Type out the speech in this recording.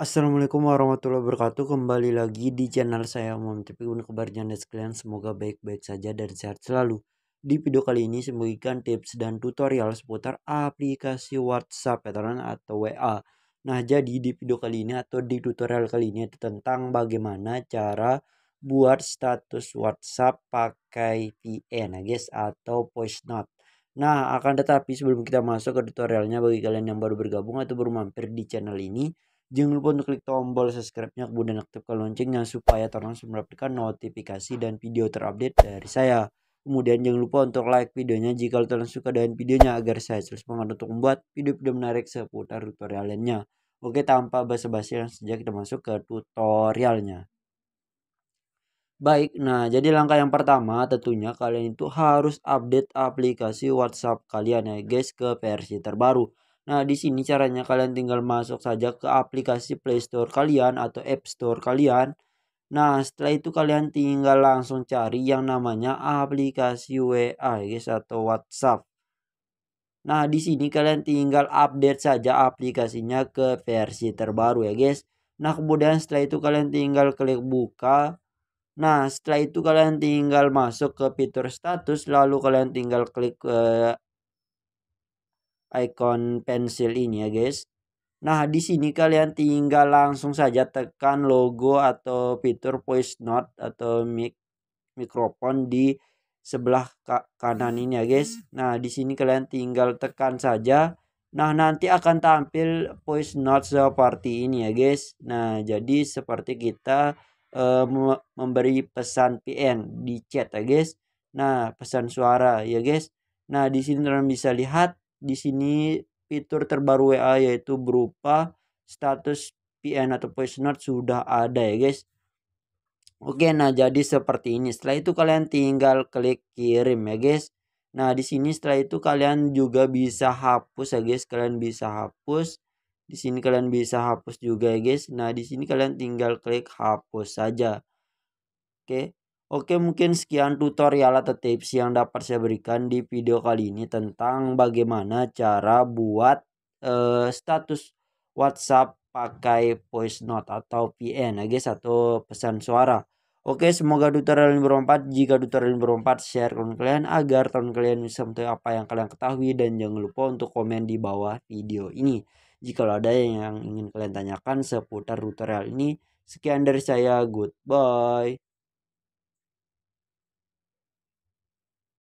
Assalamualaikum warahmatullahi wabarakatuh Kembali lagi di channel saya Mom TV Untuk kabarnya anda sekalian semoga baik-baik saja dan sehat selalu Di video kali ini saya tips dan tutorial seputar aplikasi WhatsApp ya, atau WA Nah jadi di video kali ini atau di tutorial kali ini tentang bagaimana cara buat status WhatsApp pakai VN ya guys atau voice note Nah akan tetapi sebelum kita masuk ke tutorialnya bagi kalian yang baru bergabung atau baru mampir di channel ini Jangan lupa untuk klik tombol subscribe-nya kemudian aktifkan loncengnya supaya terlangsung mendapatkan notifikasi dan video terupdate dari saya. Kemudian jangan lupa untuk like videonya jika kalian suka dengan videonya agar saya terus semangat untuk membuat video-video menarik seputar tutorial lainnya. Oke tanpa basa-basi langsung sejak kita masuk ke tutorialnya. Baik, nah jadi langkah yang pertama tentunya kalian itu harus update aplikasi WhatsApp kalian ya guys ke versi terbaru. Nah, di sini caranya kalian tinggal masuk saja ke aplikasi Play Store kalian atau App Store kalian. Nah, setelah itu kalian tinggal langsung cari yang namanya aplikasi WA guys atau WhatsApp. Nah, di sini kalian tinggal update saja aplikasinya ke versi terbaru ya guys. Nah, kemudian setelah itu kalian tinggal klik buka. Nah, setelah itu kalian tinggal masuk ke fitur status lalu kalian tinggal klik eh, icon pensil ini ya guys. Nah, di sini kalian tinggal langsung saja tekan logo atau fitur voice note atau mic mikrofon di sebelah kanan ini ya guys. Nah, di sini kalian tinggal tekan saja. Nah, nanti akan tampil voice note seperti ini ya guys. Nah, jadi seperti kita uh, memberi pesan PN di chat ya guys. Nah, pesan suara ya guys. Nah, di sini kalian bisa lihat di sini fitur terbaru WA yaitu berupa status PN atau voice note sudah ada ya guys. Oke, nah jadi seperti ini. Setelah itu kalian tinggal klik kirim ya guys. Nah, di sini setelah itu kalian juga bisa hapus ya guys. Kalian bisa hapus. Di sini kalian bisa hapus juga ya guys. Nah, di sini kalian tinggal klik hapus saja. Oke. Oke mungkin sekian tutorial atau tips yang dapat saya berikan di video kali ini tentang bagaimana cara buat uh, status WhatsApp pakai voice note atau PN ya guys atau pesan suara. Oke semoga tutorial ini bermanfaat. Jika tutorial ini bermanfaat share ke kalian agar teman kalian bisa mengetahui apa yang kalian ketahui dan jangan lupa untuk komen di bawah video ini. Jika ada yang ingin kalian tanyakan seputar tutorial ini, sekian dari saya. Goodbye.